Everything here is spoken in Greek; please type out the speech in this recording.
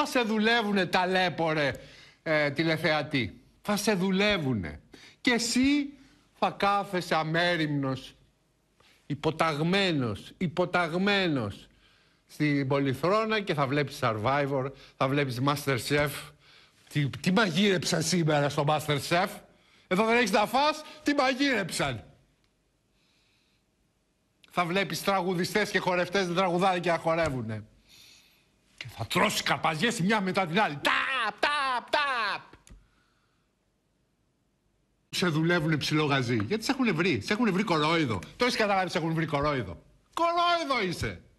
θα σε δουλεύουνε ταλέπορε ε, τηλεθεατή. Θα σε δουλεύουνε. Και εσύ θα κάθεσαι αμέριμνος, υποταγμένος, υποταγμένος στην πολυθρόνα και θα βλέπεις Survivor, θα βλέπεις Masterchef. Τι, τι μαγείρεψαν σήμερα στο Masterchef. Εδώ δεν έχεις να φας, τι μαγείρεψαν. Θα βλέπεις τραγουδιστές και χορευτές να τραγουδάνε και να χορεύουνε. Και θα τρώσει καρπαζιές μια μετά την άλλη. Τάπ, τάπ, τάπ. Σε δουλεύουνε ψηλό Γιατί σε έχουν βρει. Σε έχουν βρει κορόιδο. Το έχεις καταλάβει, σε έχουν βρει κορόιδο. Κορόιδο είσαι.